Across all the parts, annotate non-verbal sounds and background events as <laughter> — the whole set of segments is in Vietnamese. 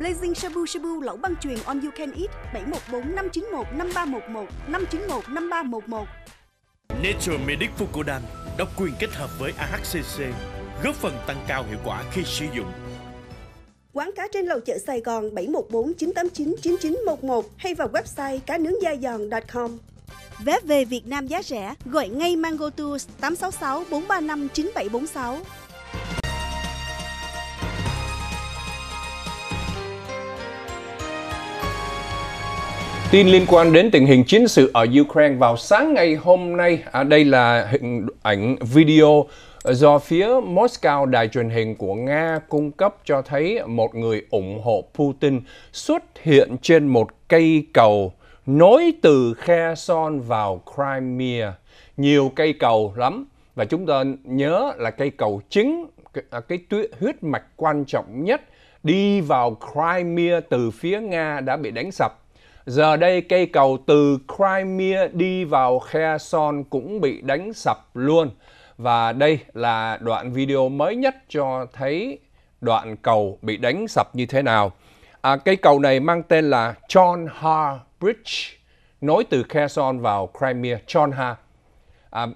Blazing Shabu Shabu lẩu băng truyền on you can eat 714 591 5311 591 5311. Nature Medic Fucodan độc quyền kết hợp với AHCC góp phần tăng cao hiệu quả khi sử dụng. Quán cá trên lầu chợ Sài Gòn 714 989 9911 hay vào website cá nướng da giòn.com. Vé về Việt Nam giá rẻ, gọi ngay Mango Tours 866 435 9746. Tin liên quan đến tình hình chiến sự ở Ukraine vào sáng ngày hôm nay, à, đây là hình ảnh video do phía Moscow đài truyền hình của Nga cung cấp cho thấy một người ủng hộ Putin xuất hiện trên một cây cầu nối từ Kherson vào Crimea. Nhiều cây cầu lắm và chúng ta nhớ là cây cầu chính cái, à, cái huyết mạch quan trọng nhất đi vào Crimea từ phía Nga đã bị đánh sập Giờ đây cây cầu từ Crimea đi vào Kherson cũng bị đánh sập luôn. Và đây là đoạn video mới nhất cho thấy đoạn cầu bị đánh sập như thế nào. À, cây cầu này mang tên là John Har Bridge, nối từ Kherson vào Crimea, John Har À,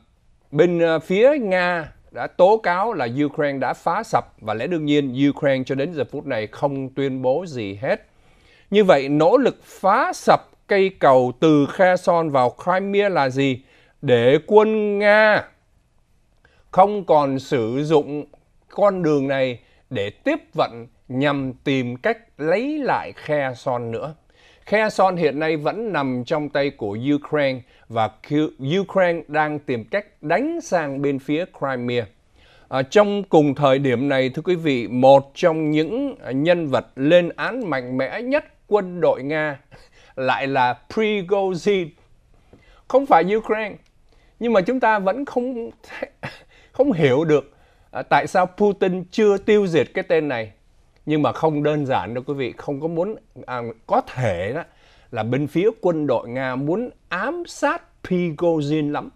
bên à, phía Nga đã tố cáo là Ukraine đã phá sập và lẽ đương nhiên Ukraine cho đến giờ phút này không tuyên bố gì hết như vậy, nỗ lực phá sập cây cầu từ Kherson vào Crimea là gì? Để quân Nga không còn sử dụng con đường này để tiếp vận nhằm tìm cách lấy lại Kherson nữa. Kherson hiện nay vẫn nằm trong tay của Ukraine và Ukraine đang tìm cách đánh sang bên phía Crimea. À, trong cùng thời điểm này, thưa quý vị, một trong những nhân vật lên án mạnh mẽ nhất quân đội Nga lại là Prigozhin. Không phải Ukraine. Nhưng mà chúng ta vẫn không không hiểu được à, tại sao Putin chưa tiêu diệt cái tên này. Nhưng mà không đơn giản đâu quý vị, không có muốn à, có thể đó là bên phía quân đội Nga muốn ám sát Prigozhin lắm.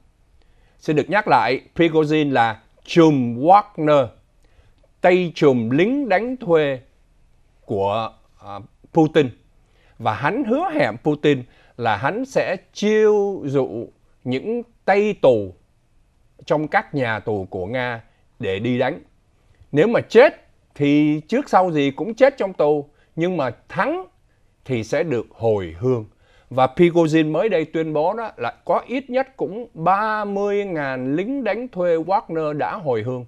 Xin được nhắc lại, Prigozhin là chùm Wagner, tay chùm lính đánh thuê của uh, Putin và hắn hứa hẹn Putin là hắn sẽ chiêu dụ những tay tù trong các nhà tù của Nga để đi đánh. Nếu mà chết thì trước sau gì cũng chết trong tù, nhưng mà thắng thì sẽ được hồi hương. Và Prigozhin mới đây tuyên bố đó là có ít nhất cũng 30.000 lính đánh thuê Wagner đã hồi hương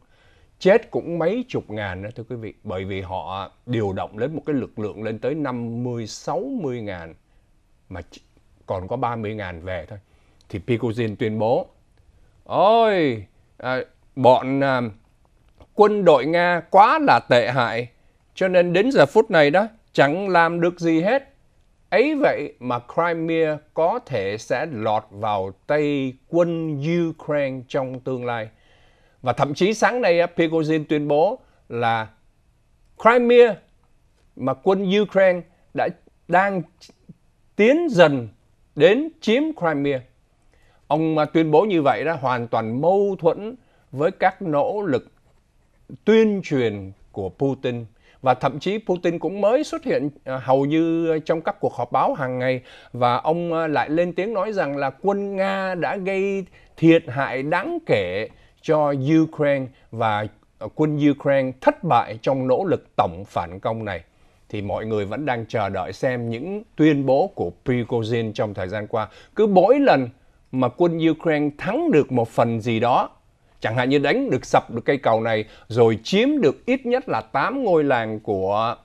chết cũng mấy chục ngàn đó thưa quý vị bởi vì họ điều động lên một cái lực lượng lên tới 50 60 ngàn mà còn có 30 ngàn về thôi thì Picozin tuyên bố ôi à, bọn à, quân đội Nga quá là tệ hại cho nên đến giờ phút này đó chẳng làm được gì hết ấy vậy mà Crimea có thể sẽ lọt vào tay quân Ukraine trong tương lai và thậm chí sáng nay Prigozhin tuyên bố là Crimea mà quân Ukraine đã đang tiến dần đến chiếm Crimea. Ông mà tuyên bố như vậy đó hoàn toàn mâu thuẫn với các nỗ lực tuyên truyền của Putin và thậm chí Putin cũng mới xuất hiện à, hầu như trong các cuộc họp báo hàng ngày và ông à, lại lên tiếng nói rằng là quân Nga đã gây thiệt hại đáng kể cho Ukraine và ờ, quân Ukraine thất bại trong nỗ lực tổng phản công này thì mọi người vẫn đang chờ đợi xem những tuyên bố của Prigozhin trong thời gian qua. Cứ mỗi lần mà quân Ukraine thắng được một phần gì đó, chẳng hạn như đánh được sập được cây cầu này rồi chiếm được ít nhất là 8 ngôi làng của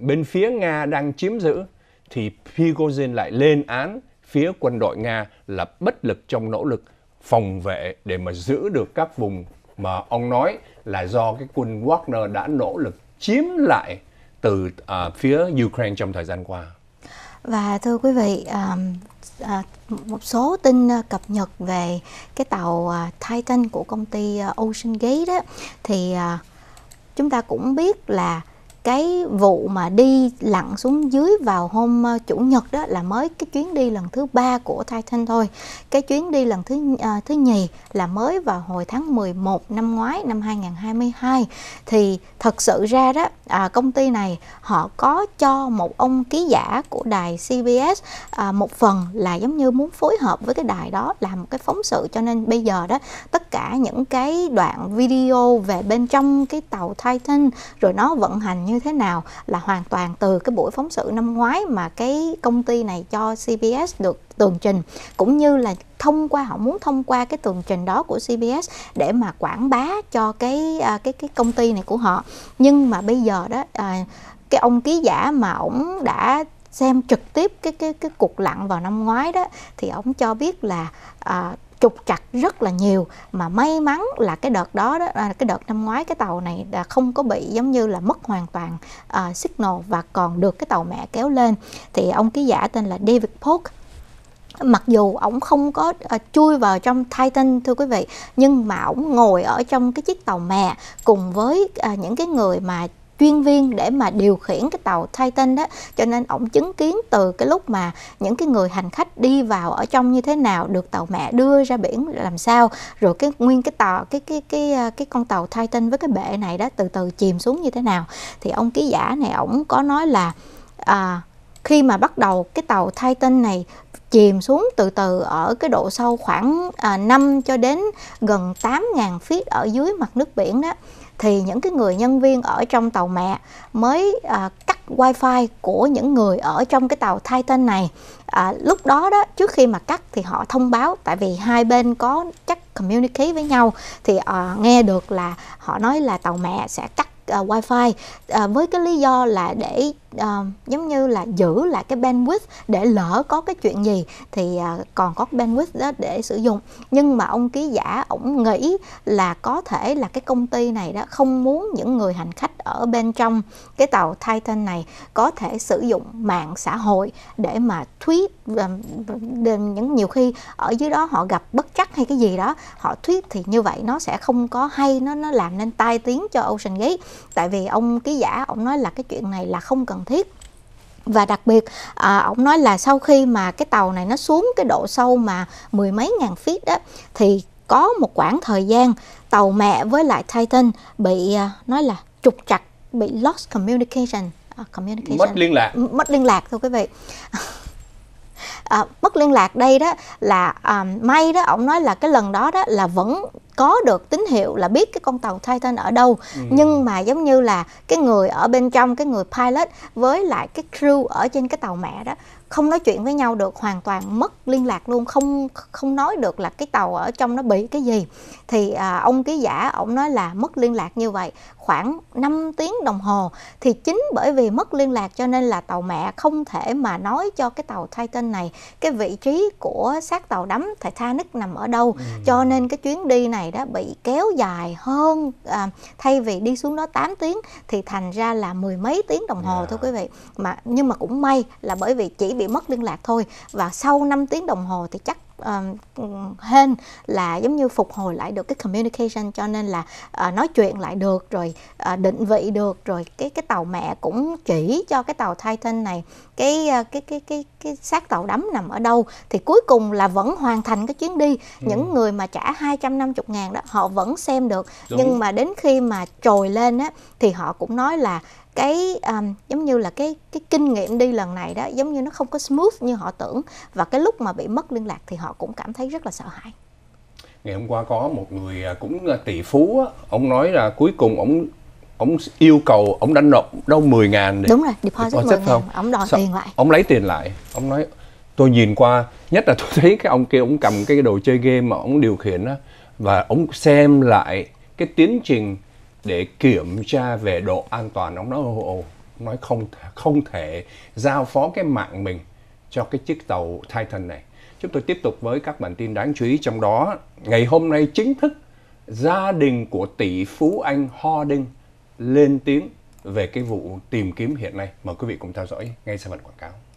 bên phía Nga đang chiếm giữ thì Prigozhin lại lên án phía quân đội Nga là bất lực trong nỗ lực phòng vệ để mà giữ được các vùng mà ông nói là do cái quân Wagner đã nỗ lực chiếm lại từ à, phía Ukraine trong thời gian qua. Và thưa quý vị, à, à, một số tin cập nhật về cái tàu à, Titan của công ty à, Ocean Gate đó thì à, chúng ta cũng biết là cái vụ mà đi lặn xuống dưới vào hôm ờ, chủ nhật đó là mới cái chuyến đi lần thứ ba của Titan thôi cái chuyến đi lần thứ uh, thứ nhì là mới vào hồi tháng 11 năm ngoái năm 2022 thì thật sự ra đó à, công ty này họ có cho một ông ký giả của đài CBS à, một phần là giống như muốn phối hợp với cái đài đó làm một cái phóng sự cho nên bây giờ đó tất cả những cái đoạn video về bên trong cái tàu Titan rồi nó vận hành như như thế nào là hoàn toàn từ cái buổi phóng sự năm ngoái mà cái công ty này cho CBS được tường trình cũng như là thông qua họ muốn thông qua cái tường trình đó của CBS để mà quảng bá cho cái à, cái cái công ty này của họ nhưng mà bây giờ đó à, cái ông ký giả mà ổng đã xem trực tiếp cái cái cái cuộc lặn vào năm ngoái đó thì ổng cho biết là à, trục trặc rất là nhiều mà may mắn là cái đợt đó, đó à, cái đợt năm ngoái cái tàu này đã không có bị giống như là mất hoàn toàn uh, signal và còn được cái tàu mẹ kéo lên thì ông ký giả tên là David Polk mặc dù ổng không có uh, chui vào trong Titan thưa quý vị nhưng mà ổng ngồi ở trong cái chiếc tàu mẹ cùng với uh, những cái người mà chuyên viên để mà điều khiển cái tàu Titan đó cho nên ổng chứng kiến từ cái lúc mà những cái người hành khách đi vào ở trong như thế nào được tàu mẹ đưa ra biển làm sao rồi cái nguyên cái tàu cái cái cái à, cái, con tàu Titan với cái bệ này đó từ từ chìm xuống như thế nào thì ông ký giả này ổng có nói là à, khi mà bắt đầu cái tàu Titan này chìm xuống từ từ ở cái độ sâu khoảng à, 5 cho đến gần 8.000 feet ở dưới mặt nước biển đó thì những cái người nhân viên ở trong tàu mẹ mới à, cắt wifi của những người ở trong cái tàu Titan này à, lúc đó đó trước khi mà cắt thì họ thông báo tại vì hai bên có chắc communicate với nhau thì à, nghe được là họ nói là tàu mẹ sẽ cắt uh, wifi uh, với cái lý do là để uh, giống như là giữ lại cái bandwidth để lỡ có cái chuyện gì thì uh, còn có bandwidth đó để sử dụng nhưng mà ông ký giả ổng nghĩ là có thể là cái công ty này đó không muốn những người hành khách ở bên trong cái tàu Titan này có thể sử dụng mạng xã hội để mà tweet à, những nhiều khi ở dưới đó họ gặp bất chắc hay cái gì đó họ tweet thì như vậy nó sẽ không có hay nó nó làm nên tai tiếng cho Ocean Gate tại vì ông ký giả ông nói là cái chuyện này là không cần thiết và đặc biệt à, ông nói là sau khi mà cái tàu này nó xuống cái độ sâu mà mười mấy ngàn feet đó thì có một khoảng thời gian tàu mẹ với lại Titan bị à, nói là trục trặc bị lost communication uh, communication mất liên lạc mất liên lạc thôi quý vị <laughs> à, mất liên lạc đây đó là à, may đó ông nói là cái lần đó đó là vẫn có được tín hiệu là biết cái con tàu Titan ở đâu ừ. nhưng mà giống như là cái người ở bên trong cái người pilot với lại cái crew ở trên cái tàu mẹ đó không nói chuyện với nhau được hoàn toàn mất liên lạc luôn không không nói được là cái tàu ở trong nó bị cái gì thì à, ông ký giả ông nói là mất liên lạc như vậy khoảng 5 tiếng đồng hồ thì chính bởi vì mất liên lạc cho nên là tàu mẹ không thể mà nói cho cái tàu Titan này cái vị trí của xác tàu đắm Titanic nằm ở đâu ừ. cho nên cái chuyến đi này đó bị kéo dài hơn à, thay vì đi xuống đó 8 tiếng thì thành ra là mười mấy tiếng đồng hồ yeah. Dạ. thôi quý vị mà nhưng mà cũng may là bởi vì chỉ bị mất liên lạc thôi và sau 5 tiếng đồng hồ thì chắc hên là giống như phục hồi lại được cái communication cho nên là uh, nói chuyện lại được rồi uh, định vị được rồi cái cái tàu mẹ cũng chỉ cho cái tàu Titan này cái uh, cái cái cái cái xác tàu đắm nằm ở đâu thì cuối cùng là vẫn hoàn thành cái chuyến đi ừ. những người mà trả 250 ngàn đó họ vẫn xem được Đúng. nhưng mà đến khi mà trồi lên á thì họ cũng nói là cái um, giống như là cái cái kinh nghiệm đi lần này đó giống như nó không có smooth như họ tưởng và cái lúc mà bị mất liên lạc thì họ cũng cảm thấy rất là sợ hãi ngày hôm qua có một người à, cũng là tỷ phú á, ông nói là cuối cùng ông ông yêu cầu ông đã nộp đâu 10 ngàn để đúng rồi deposit, deposit 10 không? ông đòi Sao? tiền lại ông lấy tiền lại ông nói tôi nhìn qua nhất là tôi <laughs> thấy cái ông kia ông cầm cái đồ chơi game mà ông điều khiển á và ông xem lại cái tiến trình để kiểm tra về độ an toàn ông nói ồ, nói không không thể giao phó cái mạng mình cho cái chiếc tàu Titan này chúng tôi tiếp tục với các bản tin đáng chú ý trong đó ngày hôm nay chính thức gia đình của tỷ phú anh Hording lên tiếng về cái vụ tìm kiếm hiện nay mời quý vị cùng theo dõi ngay sau phần quảng cáo